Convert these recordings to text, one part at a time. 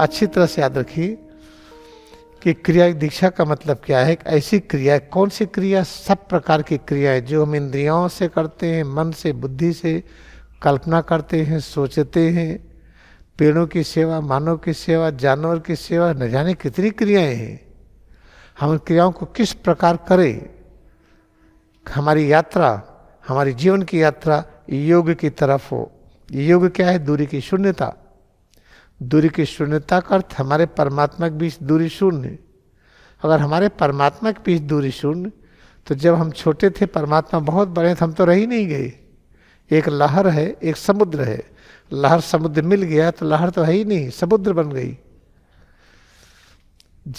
अच्छी तरह से याद रखिए कि क्रिया दीक्षा का मतलब क्या है ऐसी क्रिया कौन सी क्रिया सब प्रकार की क्रियाएं जो हम इंद्रियाओं से करते हैं मन से बुद्धि से कल्पना करते हैं सोचते हैं पेड़ों की सेवा मानव की सेवा जानवर की सेवा न जाने कितनी क्रियाएं हैं हम क्रियाओं को किस प्रकार करें हमारी यात्रा हमारी जीवन की यात्रा योग की तरफ हो योग क्या है दूरी की शून्यता दूरी की शून्यता का अर्थ हमारे परमात्मा के बीच दूरी शून्य अगर हमारे परमात्मा के बीच दूरी शून्य तो जब हम छोटे थे परमात्मा बहुत बड़े थे तो हम तो रह ही नहीं गए एक लहर है एक समुद्र है लहर समुद्र मिल गया तो लहर तो है ही नहीं समुद्र बन गई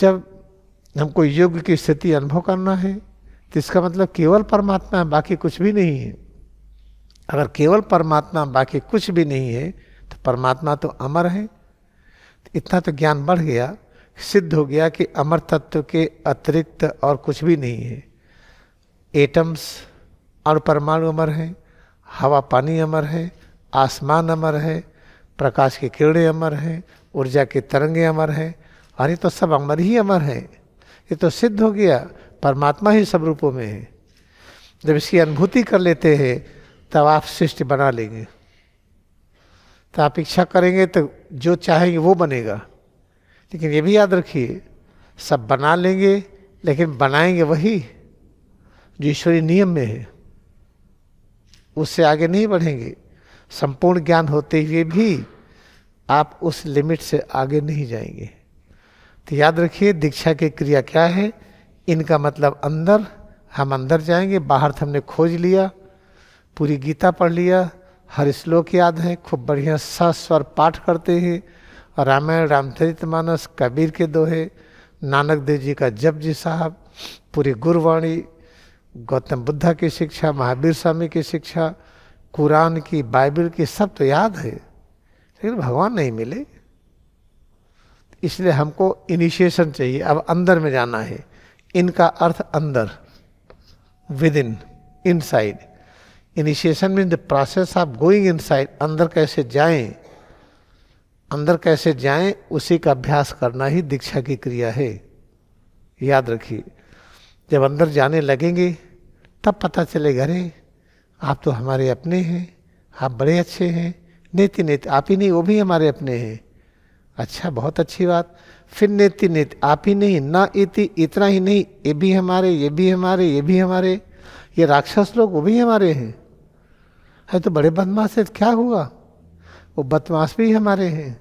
जब हमको योग की स्थिति अनुभव करना है तो इसका मतलब केवल परमात्मा है बाकी कुछ भी नहीं है अगर केवल परमात्मा बाकी कुछ भी नहीं है तो परमात्मा तो अमर है इतना तो ज्ञान बढ़ गया सिद्ध हो गया कि अमर तत्व के अतिरिक्त और कुछ भी नहीं है एटम्स और परमाणु अमर हैं हवा पानी अमर है आसमान अमर है प्रकाश की किरणें अमर हैं ऊर्जा के तरंगे अमर हैं और ये तो सब अमर ही अमर हैं ये तो सिद्ध हो गया परमात्मा ही सब रूपों में है जब इसकी अनुभूति कर लेते हैं तब आप सृष्टि बना लेंगे तो आप इच्छा करेंगे तो जो चाहेंगे वो बनेगा लेकिन ये भी याद रखिए सब बना लेंगे लेकिन बनाएंगे वही जो ईश्वरीय नियम में है उससे आगे नहीं बढ़ेंगे संपूर्ण ज्ञान होते हुए भी आप उस लिमिट से आगे नहीं जाएंगे तो याद रखिए दीक्षा की क्रिया क्या है इनका मतलब अंदर हम अंदर जाएंगे बाहर तो हमने खोज लिया पूरी गीता पढ़ लिया हर श्लोक याद है खूब बढ़िया सस्वर पाठ करते हैं रामायण रामचरित मानस कबीर के दोहे नानक देव जी का जप जी साहब पूरी गुरुवाणी गौतम बुद्धा की शिक्षा महावीर स्वामी की शिक्षा कुरान की बाइबल की सब तो याद है लेकिन भगवान नहीं मिले इसलिए हमको इनिशिएशन चाहिए अब अंदर में जाना है इनका अर्थ अंदर within inside initiation mean the process of going inside अंदर कैसे जाएं अंदर कैसे जाएं उसी का अभ्यास करना ही दीक्षा की क्रिया है याद रखिए जब अंदर जाने लगेंगे तब पता चलेगा अरे आप तो हमारे अपने हैं आप बड़े अच्छे हैं नेति नेति आप ही नहीं वो भी हमारे अपने हैं अच्छा बहुत अच्छी बात फिर नेति नेति आप ही नहीं ना इति इतना ही नहीं ये भी हमारे ये भी हमारे ये भी हमारे ये राक्षस लोग वो भी हमारे हैं है तो बड़े बदमाश है क्या हुआ वो बदमाश भी हमारे हैं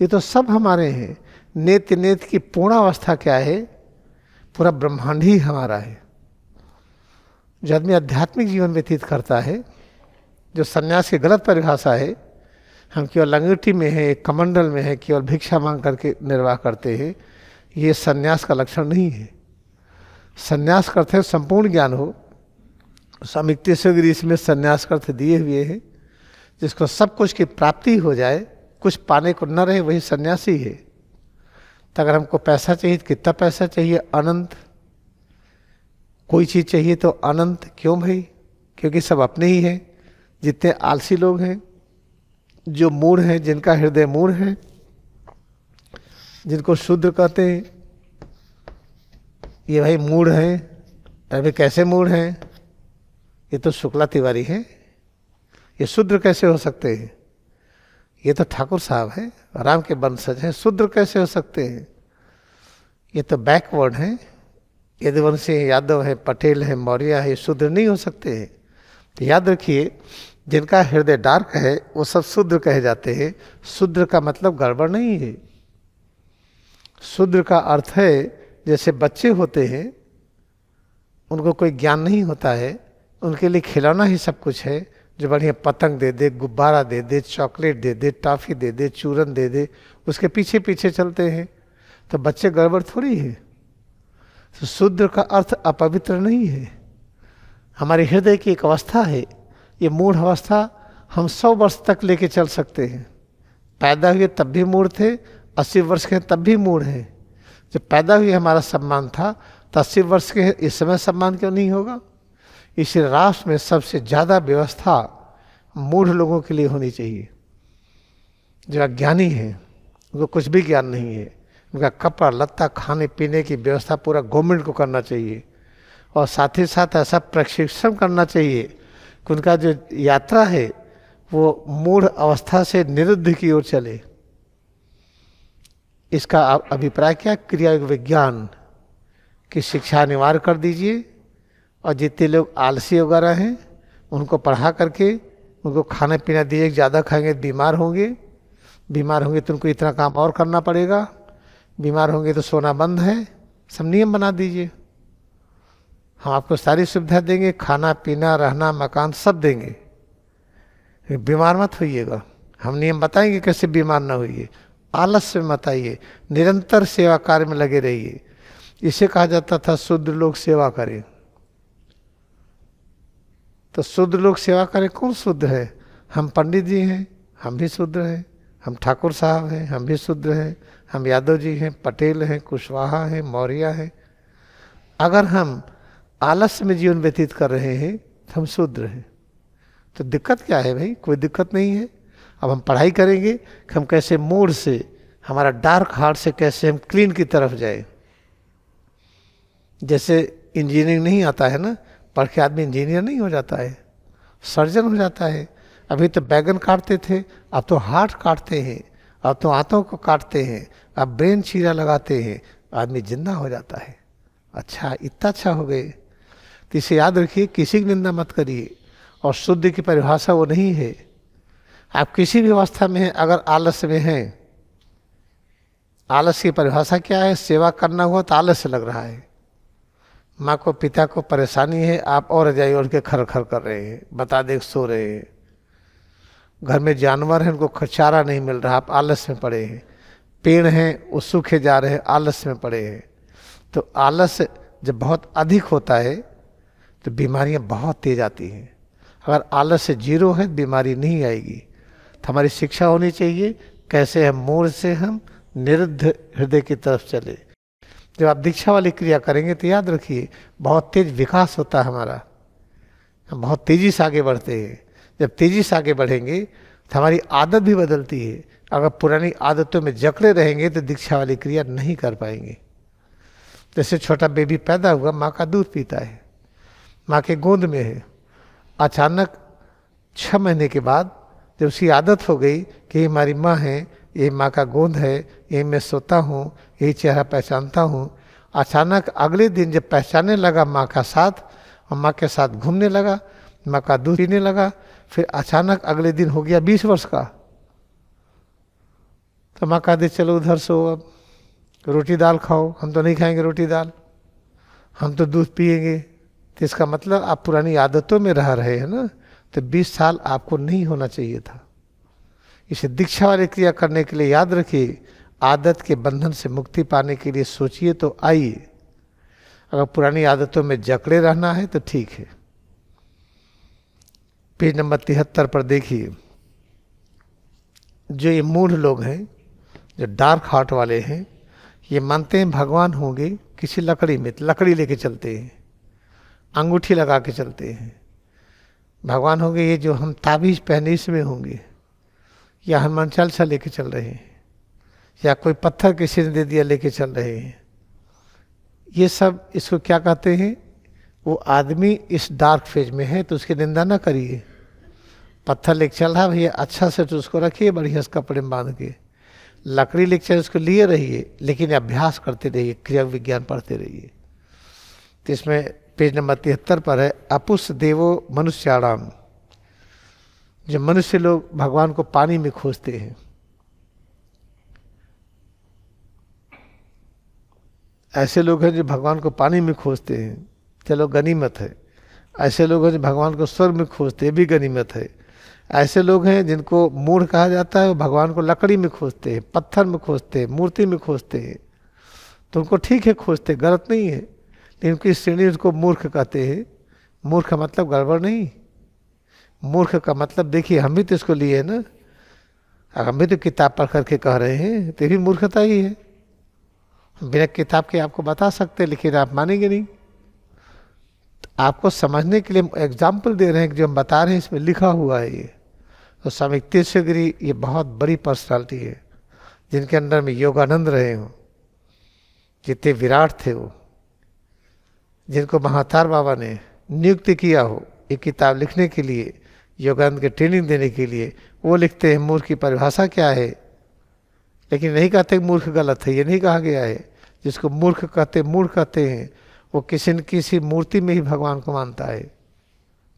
ये तो सब हमारे हैं नेत नेत की पूर्णावस्था क्या है पूरा ब्रह्मांड ही हमारा है जो आदमी आध्यात्मिक जीवन व्यतीत करता है जो सन्यास की गलत परिभाषा है हम केवल लंगटी में है एक कमंडल में है केवल भिक्षा मांग करके निर्वाह करते हैं ये सन्यास का लक्षण नहीं है सन्यास करते संपूर्ण ज्ञान हो स्वामित्वेश्वर गिरी इसमें संन्यास अर्थ दिए हुए हैं जिसको सब कुछ की प्राप्ति हो जाए कुछ पाने को न रहे वही सन्यासी है तो अगर हमको पैसा चाहिए तो कितना पैसा चाहिए अनंत कोई चीज़ चाहिए तो अनंत क्यों भाई क्योंकि सब अपने ही हैं जितने आलसी लोग हैं जो मूढ़ हैं जिनका हृदय मूड है जिनको शूद्र कहते हैं ये भाई मूड हैं अभी कैसे मूढ़ हैं ये तो शुक्ला तिवारी है ये शूद्र कैसे हो सकते हैं ये तो ठाकुर साहब है राम के वंशज हैं शूद्र कैसे हो सकते हैं ये तो बैकवर्ड हैं यदुवंशी हैं यादव हैं पटेल हैं मौर्य है शूद्र नहीं हो सकते हैं तो याद रखिए जिनका हृदय डार्क है वो सब शूद्र कहे जाते हैं शूद्र का मतलब गड़बड़ नहीं है शूद्र का अर्थ है जैसे बच्चे होते हैं उनको कोई ज्ञान नहीं होता है उनके लिए खिलौना ही सब कुछ है जो बढ़िया पतंग दे दे गुब्बारा दे दे चॉकलेट दे दे टॉफ़ी दे दे चूरन दे दे उसके पीछे पीछे चलते हैं तो बच्चे गड़बड़ थोड़ी है तो शूद्र का अर्थ अपवित्र नहीं है हमारे हृदय की एक अवस्था है ये मूढ़ अवस्था हम सौ वर्ष तक लेके चल सकते हैं पैदा हुए तब भी मूढ़ थे अस्सी वर्ष के तब भी मूढ़ हैं जब पैदा हुए हमारा सम्मान था तो अस्सी वर्ष के इस समय सम्मान क्यों नहीं होगा इस राष्ट्र में सबसे ज़्यादा व्यवस्था मूढ़ लोगों के लिए होनी चाहिए जो अज्ञानी है उनको कुछ भी ज्ञान नहीं है उनका कपड़ा लत्ता खाने पीने की व्यवस्था पूरा गवर्नमेंट को करना चाहिए और साथ ही साथ ऐसा प्रशिक्षण करना चाहिए कि उनका जो यात्रा है वो मूढ़ अवस्था से निरुद्ध की ओर चले इसका अभिप्राय क्या क्रिया विज्ञान की शिक्षा अनिवार्य कर दीजिए और जितने लोग आलसी वगैरह हैं उनको पढ़ा करके उनको खाना पीना दीजिए ज़्यादा खाएंगे बीमार होंगे बीमार होंगे तो उनको इतना काम और करना पड़ेगा बीमार होंगे तो सोना बंद है सब नियम बना दीजिए हम आपको सारी सुविधा देंगे खाना पीना रहना मकान सब देंगे बीमार मत होइएगा हम नियम बताएंगे कैसे बीमार ना होइए आलस में मत आइए निरंतर सेवा कार्य में लगे रहिए इसे कहा जाता था शुद्ध लोग सेवा करें तो शुद्ध लोग सेवा करें कौन शुद्ध है हम पंडित जी हैं हम भी शुद्ध हैं हम ठाकुर साहब हैं हम भी शुद्ध हैं हम यादव जी हैं पटेल हैं कुशवाहा हैं मौर्य हैं अगर हम आलस्य में जीवन व्यतीत कर रहे हैं तो हम शुद्ध हैं तो दिक्कत क्या है भाई कोई दिक्कत नहीं है अब हम पढ़ाई करेंगे कि हम कैसे मूड से हमारा डार्क हार्ट से कैसे हम क्लीन की तरफ जाए जैसे इंजीनियरिंग नहीं आता है ना पढ़ के आदमी इंजीनियर नहीं हो जाता है सर्जन हो जाता है अभी तो बैगन काटते थे अब तो हार्ट काटते हैं अब तो आंतों को काटते हैं अब ब्रेन चीरा लगाते हैं आदमी जिंदा हो जाता है अच्छा इतना अच्छा हो गए तो इसे याद रखिए किसी की निंदा मत करिए और शुद्ध की परिभाषा वो नहीं है आप किसी भी अवस्था में हैं अगर आलस में हैं आलस की परिभाषा क्या है सेवा करना हुआ तो आलस्य लग रहा है माँ को पिता को परेशानी है आप और जाइए उनके खर खर कर रहे हैं बता देख सो रहे हैं घर में जानवर हैं उनको चारा नहीं मिल रहा आप आलस में पड़े हैं पेड़ हैं वो सूखे जा रहे हैं आलस में पड़े हैं तो आलस जब बहुत अधिक होता है तो बीमारियां बहुत तेज आती हैं अगर आलस से जीरो है बीमारी नहीं आएगी तो हमारी शिक्षा होनी चाहिए कैसे हम मूल से हम निरुद्ध हृदय की तरफ चले जब आप दीक्षा वाली क्रिया करेंगे तो याद रखिए बहुत तेज विकास होता है हमारा हम बहुत तेज़ी से आगे बढ़ते हैं जब तेज़ी से आगे बढ़ेंगे तो हमारी आदत भी बदलती है अगर पुरानी आदतों में जकड़े रहेंगे तो दीक्षा वाली क्रिया नहीं कर पाएंगे जैसे छोटा बेबी पैदा हुआ माँ का दूध पीता है माँ के गोद में है अचानक छः महीने के बाद जब उसकी आदत हो गई कि हमारी माँ है ये माँ का गोंद है ये मैं सोता हूँ ये चेहरा पहचानता हूँ अचानक अगले दिन जब पहचानने लगा माँ का साथ और माँ के साथ घूमने लगा माँ का दूध पीने लगा फिर अचानक अगले दिन हो गया बीस वर्ष का तो माँ कहा दे चलो उधर सो अब रोटी दाल खाओ हम तो नहीं खाएंगे रोटी दाल हम तो दूध पिएंगे तो इसका मतलब आप पुरानी आदतों में रह रहे हैं ना तो 20 साल आपको नहीं होना चाहिए था इसे दीक्षा वाली क्रिया करने के लिए याद रखिए आदत के बंधन से मुक्ति पाने के लिए सोचिए तो आइए अगर पुरानी आदतों में जकड़े रहना है तो ठीक है पेज नंबर तिहत्तर पर देखिए जो ये मूढ़ लोग हैं जो डार्क हार्ट वाले हैं ये मानते हैं भगवान होंगे किसी लकड़ी में लकड़ी लेके चलते हैं अंगूठी लगा के चलते हैं भगवान होंगे ये जो हम ताबीज पहने इसमें होंगे या हनुमान चालीसा लेके चल रहे हैं या कोई पत्थर किसी ने दे दिया लेके चल रहे हैं ये सब इसको क्या कहते हैं वो आदमी इस डार्क फेज में है तो उसकी निंदा ना करिए पत्थर लेके चल रहा भैया अच्छा से तो उसको रखिए बढ़िया से कपड़े में बांध के लकड़ी लेके चल उसको लिए रहिए लेकिन अभ्यास करते रहिए क्रिया विज्ञान पढ़ते रहिए तो इसमें पेज नंबर तिहत्तर पर है अपुष देवो मनुष्याराम जब मनुष्य लोग भगवान को पानी में खोजते हैं ऐसे लोग हैं जो भगवान को पानी में खोजते हैं चलो गनीमत है ऐसे लोग हैं जो भगवान को स्वर्ग में खोजते हैं भी गनीमत है ऐसे लोग हैं जिनको मूढ़ कहा जाता है वो भगवान को लकड़ी में खोजते हैं पत्थर में खोजते हैं मूर्ति में खोजते हैं तो उनको ठीक है खोजते गलत नहीं है लेकिन उनकी श्रेणी उसको मूर्ख कहते हैं मूर्ख मतलब गड़बड़ नहीं मूर्ख का मतलब देखिए हम भी तो इसको लिए ना हम भी तो किताब पढ़ करके कह रहे हैं तो भी मूर्खता ही है बिना किताब के आपको बता सकते हैं लेकिन आप मानेंगे नहीं तो आपको समझने के लिए एग्जाम्पल दे रहे हैं जो हम बता रहे हैं इसमें लिखा हुआ है ये तो स्वामी तीर्थगिरी ये बहुत बड़ी पर्सनालिटी है जिनके अंदर में योगानंद रहे हूँ जितने विराट थे वो जिनको महातार बाबा ने नियुक्त किया हो ये किताब लिखने के लिए योगानंद के ट्रेनिंग देने के लिए वो लिखते हैं मूर्ख की परिभाषा क्या है लेकिन नहीं कहते मूर्ख गलत है ये नहीं कहा गया है जिसको मूर्ख कहते मूर्ख कहते हैं वो किसी न किसी मूर्ति में ही भगवान को मानता है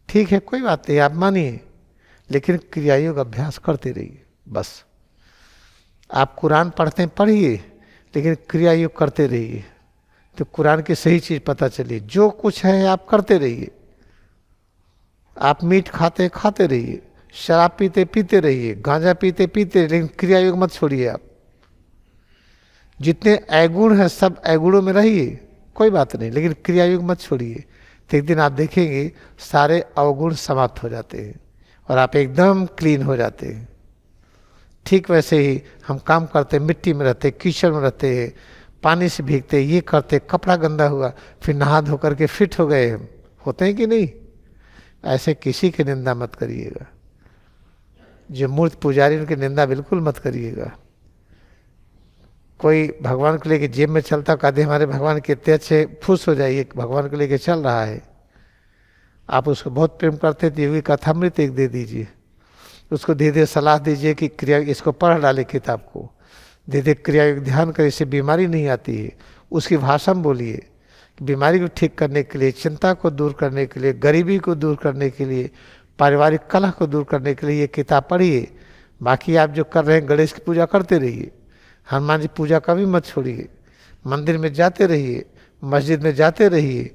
ठीक है कोई बात नहीं आप मानिए लेकिन क्रियायोग अभ्यास करते रहिए बस आप कुरान पढ़ते हैं पढ़िए लेकिन क्रियायोग करते रहिए तो कुरान की सही चीज़ पता चली जो कुछ है आप करते रहिए आप मीट खाते खाते रहिए शराब पीते पीते रहिए गांजा पीते पीते लेकिन क्रिया योग मत छोड़िए आप जितने अगुण हैं सब अगुणों में रहिए कोई बात नहीं लेकिन क्रिया योग मत छोड़िए तो एक दिन आप देखेंगे सारे अवगुण समाप्त हो जाते हैं और आप एकदम क्लीन हो जाते हैं ठीक वैसे ही हम काम करते हैं मिट्टी में रहते कीचड़ में रहते हैं पानी से भीगते ये करते कपड़ा गंदा हुआ फिर नहा धो करके फिट हो गए हम होते हैं कि नहीं ऐसे किसी की निंदा मत करिएगा जो मूर्त पुजारी उनकी निंदा बिल्कुल मत करिएगा कोई भगवान को लेके जेब में चलता कहते हमारे भगवान कितने अच्छे खुश हो जाइए भगवान को लेके चल रहा है आप उसको बहुत प्रेम करते थे योगी कथामृत एक दे दीजिए उसको धीरे धीरे सलाह दीजिए कि क्रिया इसको पढ़ डाले किताब को धीरे धीरे क्रिया ध्यान करें इससे बीमारी नहीं आती है उसकी भाषा में बोलिए बीमारी को ठीक करने के लिए चिंता को दूर करने के लिए गरीबी को दूर करने के लिए पारिवारिक कलह को दूर करने के लिए ये किताब पढ़िए बाकी आप जो कर रहे हैं गणेश की पूजा करते रहिए हनुमान जी पूजा कभी मत छोड़िए मंदिर में जाते रहिए मस्जिद में जाते रहिए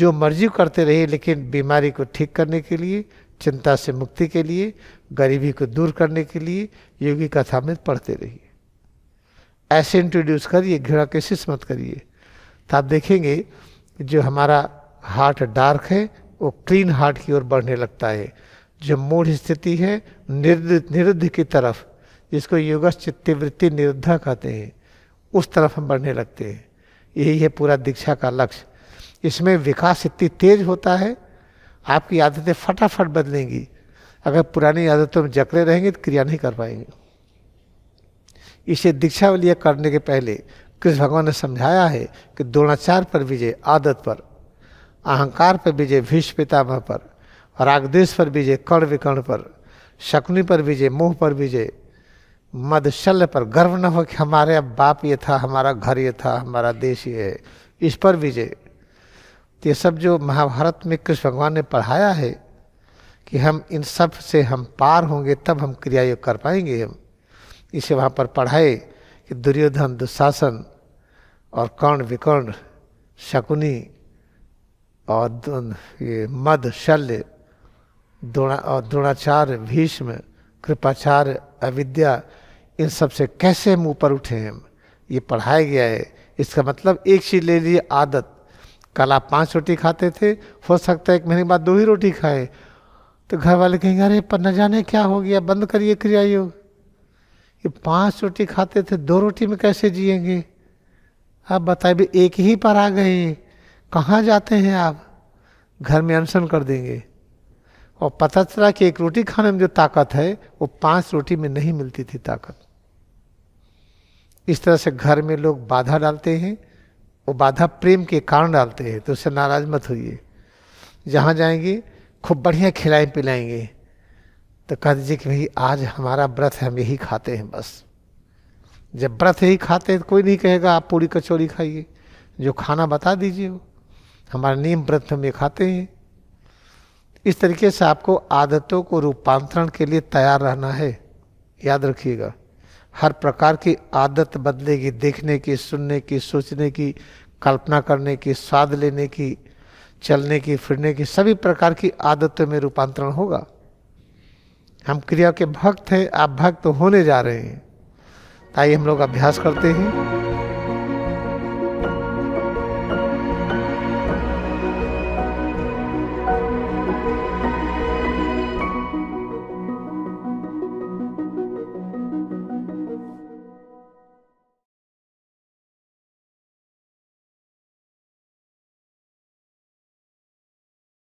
जो मर्जी करते रहिए लेकिन बीमारी को ठीक करने के लिए चिंता से मुक्ति के लिए गरीबी को दूर करने के लिए योगी कथा में पढ़ते रहिए ऐसे इंट्रोड्यूस करिए घृणा के शिष्य मत करिए तो आप देखेंगे जो हमारा हार्ट डार्क है वो क्लीन हार्ट की ओर बढ़ने लगता है जो मूढ़ स्थिति है निरुद्ध निरुद्ध की तरफ जिसको योग चित्तवृत्ति निरुद्धा कहते हैं उस तरफ हम बढ़ने लगते हैं यही है पूरा दीक्षा का लक्ष्य इसमें विकास इतनी तेज होता है आपकी आदतें फटाफट बदलेंगी अगर पुरानी आदतों में जकड़े रहेंगे तो क्रिया नहीं कर पाएंगे इसे दीक्षा दीक्षावली करने के पहले कृष्ण भगवान ने समझाया है कि द्रोणाचार पर विजय आदत पर अहंकार पर विजय भीष्म पितामह पर रागदेश पर विजय कर्ण विकर्ण पर शकुनी पर विजय मोह पर विजय मदशल्य पर गर्व न हो कि हमारे बाप ये था हमारा घर ये था हमारा देश ये है इस पर विजय तो ये सब जो महाभारत में कृष्ण भगवान ने पढ़ाया है कि हम इन सब से हम पार होंगे तब हम क्रिया योग कर पाएंगे हम इसे वहाँ पर पढ़ाए कि दुर्योधन दुशासन और कर्ण विकर्ण शकुनी और ये मद शल्य द्रोणा और द्रोणाचार्य भीष्म कृपाचार्य अविद्या इन सब से कैसे हम ऊपर उठे हैं ये पढ़ाया गया है इसका मतलब एक चीज़ ले लीजिए आदत कल आप पाँच रोटी खाते थे हो सकता है एक महीने बाद दो ही रोटी खाए तो घर वाले कहेंगे अरे पर न जाने क्या हो गया बंद करिए क्रिया योग ये पाँच रोटी खाते थे दो रोटी में कैसे जिएंगे आप बताए भी एक ही पर आ गए कहाँ जाते हैं आप घर में अनशन कर देंगे और पता चला कि एक रोटी खाने में जो ताकत है वो पांच रोटी में नहीं मिलती थी ताकत इस तरह से घर में लोग बाधा डालते हैं वो बाधा प्रेम के कारण डालते हैं तो उससे नाराज मत होइए जहाँ जाएंगे खूब बढ़िया खिलाएं पिलाएंगे तो कह दीजिए कि भाई आज हमारा व्रत है हम यही खाते हैं बस जब व्रत ही खाते तो कोई नहीं कहेगा आप पूरी कचौड़ी खाइए जो खाना बता दीजिए वो हमारा नियम व्रत हम ये खाते हैं इस तरीके से आपको आदतों को रूपांतरण के लिए तैयार रहना है याद रखिएगा हर प्रकार की आदत बदलेगी देखने की सुनने की सोचने की कल्पना करने की स्वाद लेने की चलने की फिरने की सभी प्रकार की आदतों में रूपांतरण होगा हम क्रिया के भक्त हैं आप भक्त होने जा रहे हैं आइए हम लोग अभ्यास करते हैं